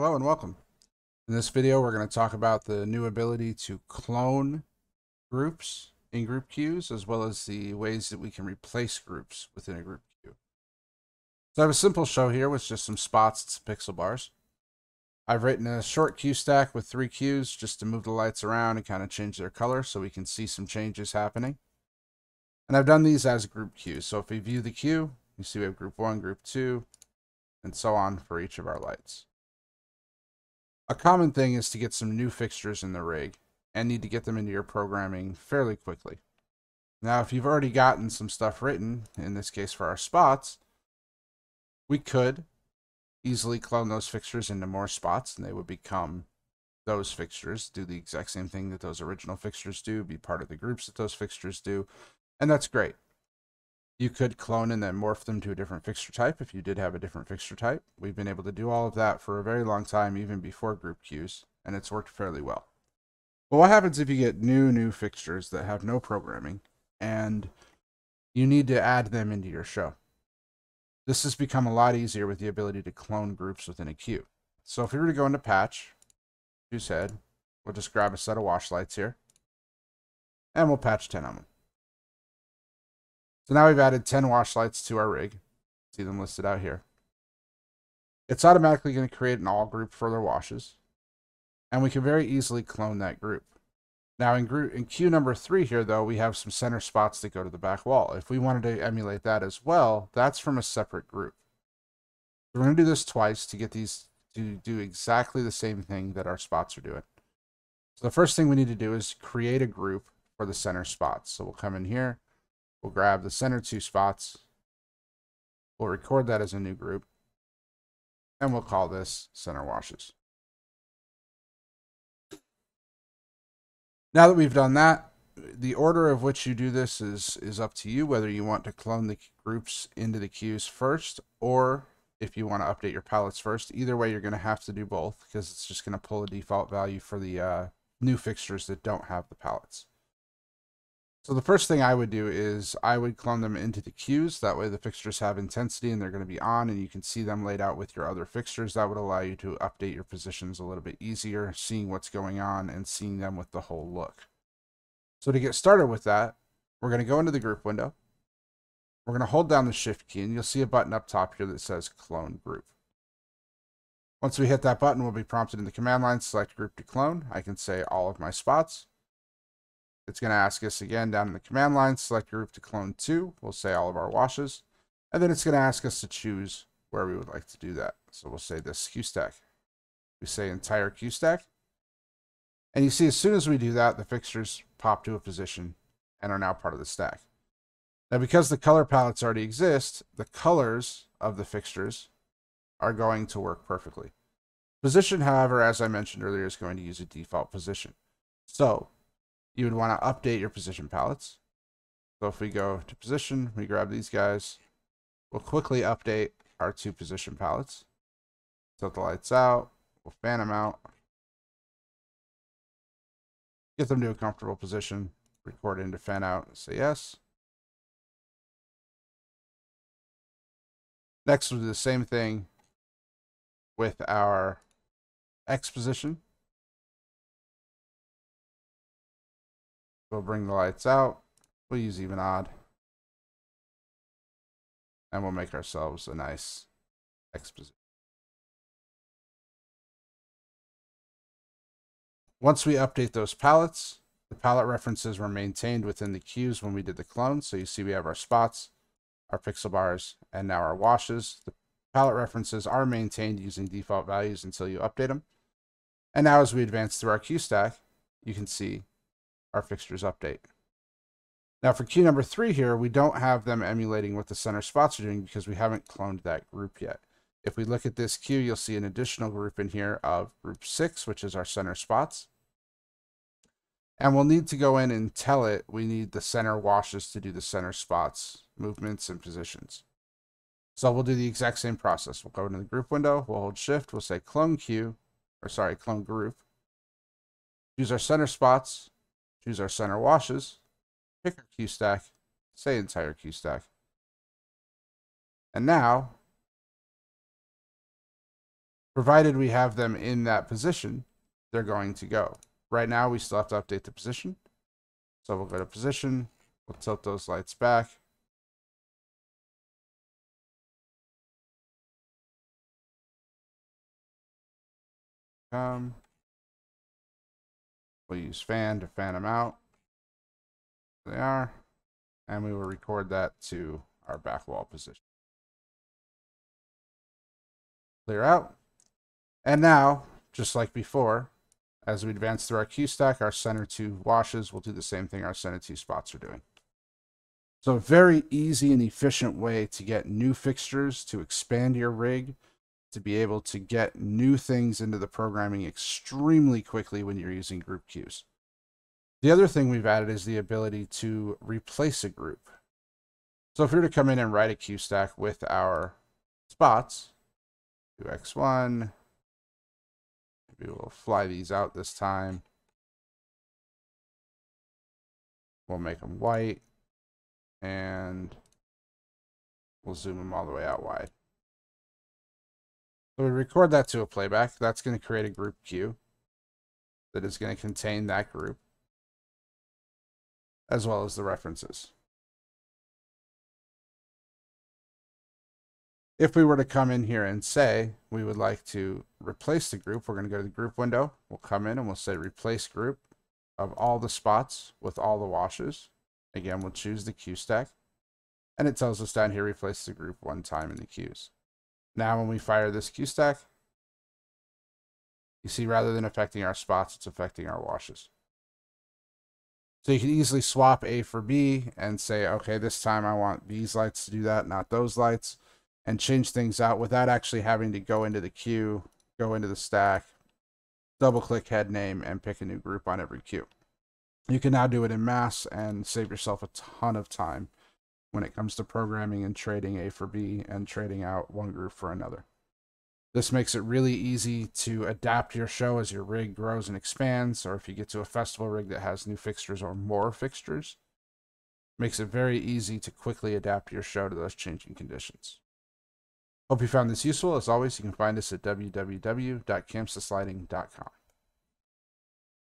Hello and welcome. In this video, we're going to talk about the new ability to clone groups in group queues, as well as the ways that we can replace groups within a group queue. So I have a simple show here with just some spots and some pixel bars. I've written a short queue stack with three queues just to move the lights around and kind of change their color so we can see some changes happening. And I've done these as group queues. So if we view the queue, you see we have group one, group two, and so on for each of our lights. A common thing is to get some new fixtures in the rig and need to get them into your programming fairly quickly. Now, if you've already gotten some stuff written, in this case for our spots, we could easily clone those fixtures into more spots and they would become those fixtures, do the exact same thing that those original fixtures do, be part of the groups that those fixtures do, and that's great. You could clone and then morph them to a different fixture type if you did have a different fixture type. We've been able to do all of that for a very long time, even before group queues, and it's worked fairly well. But what happens if you get new, new fixtures that have no programming and you need to add them into your show? This has become a lot easier with the ability to clone groups within a queue. So if we were to go into patch, choose head, we'll just grab a set of wash lights here, and we'll patch 10 on them. So now we've added 10 wash lights to our rig. See them listed out here. It's automatically going to create an all group for their washes. And we can very easily clone that group. Now in, group, in queue number three here, though, we have some center spots that go to the back wall. If we wanted to emulate that as well, that's from a separate group. We're going to do this twice to get these to do exactly the same thing that our spots are doing. So the first thing we need to do is create a group for the center spots. So we'll come in here, We'll grab the center two spots. We'll record that as a new group. And we'll call this center washes. Now that we've done that, the order of which you do this is, is up to you, whether you want to clone the groups into the queues first, or if you want to update your palettes first. Either way, you're going to have to do both because it's just going to pull a default value for the uh, new fixtures that don't have the palettes. So the first thing I would do is I would clone them into the queues. That way the fixtures have intensity and they're going to be on and you can see them laid out with your other fixtures. That would allow you to update your positions a little bit easier, seeing what's going on and seeing them with the whole look. So to get started with that, we're going to go into the group window. We're going to hold down the shift key and you'll see a button up top here that says clone group. Once we hit that button, we'll be prompted in the command line, select group to clone. I can say all of my spots. It's going to ask us again down in the command line, select your group to clone to. We'll say all of our washes. And then it's going to ask us to choose where we would like to do that. So we'll say this queue stack. We say entire queue stack. And you see, as soon as we do that, the fixtures pop to a position and are now part of the stack. Now, because the color palettes already exist, the colors of the fixtures are going to work perfectly. Position, however, as I mentioned earlier, is going to use a default position. So you would want to update your position palettes. So if we go to position, we grab these guys. We'll quickly update our two position palettes. Set the lights out. We'll fan them out. Get them to a comfortable position. Record into fan out. Say yes. Next, we'll do the same thing with our X position. We'll bring the lights out. We'll use even odd. And we'll make ourselves a nice exposition. Once we update those palettes, the palette references were maintained within the queues when we did the clone. So you see we have our spots, our pixel bars, and now our washes. The palette references are maintained using default values until you update them. And now as we advance through our queue stack, you can see our fixtures update. Now for cue number three here, we don't have them emulating what the center spots are doing because we haven't cloned that group yet. If we look at this queue, you'll see an additional group in here of group six, which is our center spots. And we'll need to go in and tell it we need the center washes to do the center spots, movements, and positions. So we'll do the exact same process. We'll go into the group window, we'll hold shift, we'll say clone queue, or sorry, clone group. Use our center spots, Choose our center washes, pick our queue stack, say entire queue stack. And now, provided we have them in that position, they're going to go. Right now, we still have to update the position. So we'll go to position, we'll tilt those lights back. Um, We'll use fan to fan them out. There they are. And we will record that to our back wall position. Clear out. And now, just like before, as we advance through our Q stack, our center two washes will do the same thing our center two spots are doing. So a very easy and efficient way to get new fixtures to expand your rig to be able to get new things into the programming extremely quickly when you're using group queues. The other thing we've added is the ability to replace a group. So if we were to come in and write a queue stack with our spots, to X1, maybe we'll fly these out this time. We'll make them white and we'll zoom them all the way out wide. So we record that to a playback. That's going to create a group queue that is going to contain that group as well as the references. If we were to come in here and say we would like to replace the group, we're going to go to the group window. We'll come in and we'll say replace group of all the spots with all the washes. Again, we'll choose the queue stack. And it tells us down here replace the group one time in the queues. Now when we fire this Q stack, you see rather than affecting our spots, it's affecting our washes. So you can easily swap A for B and say, okay, this time I want these lights to do that, not those lights, and change things out without actually having to go into the queue, go into the stack, double click head name, and pick a new group on every queue. You can now do it in mass and save yourself a ton of time when it comes to programming and trading A for B and trading out one group for another. This makes it really easy to adapt your show as your rig grows and expands, or if you get to a festival rig that has new fixtures or more fixtures, makes it very easy to quickly adapt your show to those changing conditions. Hope you found this useful. As always, you can find us at www.campsuslighting.com.